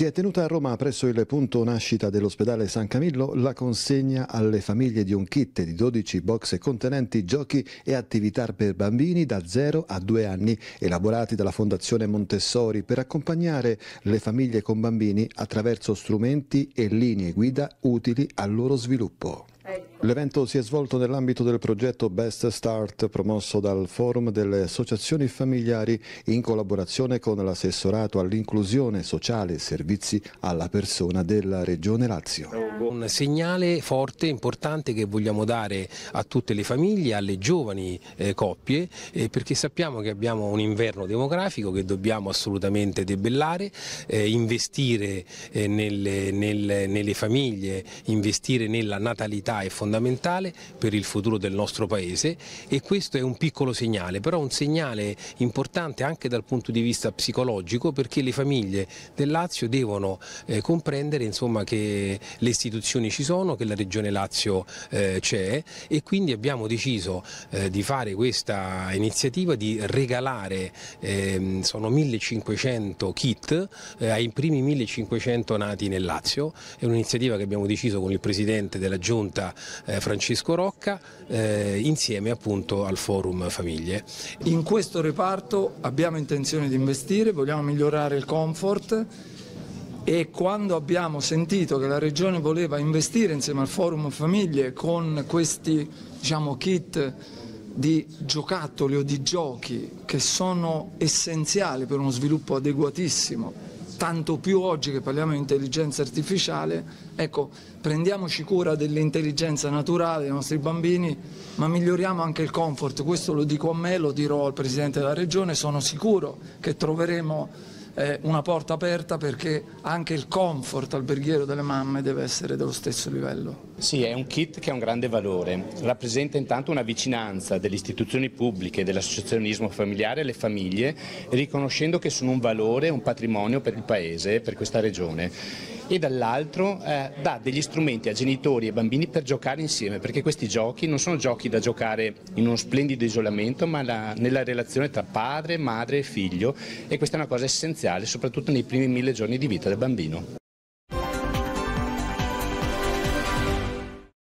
Si è tenuta a Roma, presso il punto nascita dell'ospedale San Camillo, la consegna alle famiglie di un kit di 12 box contenenti giochi e attività per bambini da 0 a 2 anni, elaborati dalla Fondazione Montessori per accompagnare le famiglie con bambini attraverso strumenti e linee guida utili al loro sviluppo. L'evento si è svolto nell'ambito del progetto Best Start promosso dal Forum delle Associazioni Familiari in collaborazione con l'assessorato all'inclusione sociale e servizi alla persona della Regione Lazio luogo. Un segnale forte, importante che vogliamo dare a tutte le famiglie, alle giovani eh, coppie, eh, perché sappiamo che abbiamo un inverno demografico che dobbiamo assolutamente debellare, eh, investire eh, nelle, nelle, nelle famiglie, investire nella natalità è fondamentale per il futuro del nostro Paese e questo è un piccolo segnale, però un segnale importante anche dal punto di vista psicologico perché le famiglie del Lazio devono eh, comprendere insomma, che le istituzioni ci sono, che la Regione Lazio eh, c'è e quindi abbiamo deciso eh, di fare questa iniziativa di regalare, ehm, sono 1500 kit eh, ai primi 1500 nati nel Lazio, è un'iniziativa che abbiamo deciso con il Presidente della Giunta eh, Francesco Rocca eh, insieme appunto al Forum Famiglie. In questo reparto abbiamo intenzione di investire, vogliamo migliorare il comfort e quando abbiamo sentito che la Regione voleva investire insieme al Forum Famiglie con questi diciamo, kit di giocattoli o di giochi che sono essenziali per uno sviluppo adeguatissimo, tanto più oggi che parliamo di intelligenza artificiale, ecco, prendiamoci cura dell'intelligenza naturale dei nostri bambini, ma miglioriamo anche il comfort, questo lo dico a me, lo dirò al Presidente della Regione, sono sicuro che troveremo eh, una porta aperta perché anche il comfort alberghiero delle mamme deve essere dello stesso livello. Sì, è un kit che ha un grande valore. Rappresenta intanto una vicinanza delle istituzioni pubbliche, dell'associazionismo familiare alle famiglie, riconoscendo che sono un valore, un patrimonio per il Paese, per questa regione. E dall'altro eh, dà degli strumenti a genitori e bambini per giocare insieme, perché questi giochi non sono giochi da giocare in uno splendido isolamento, ma la, nella relazione tra padre, madre e figlio. E questa è una cosa essenziale, soprattutto nei primi mille giorni di vita del bambino.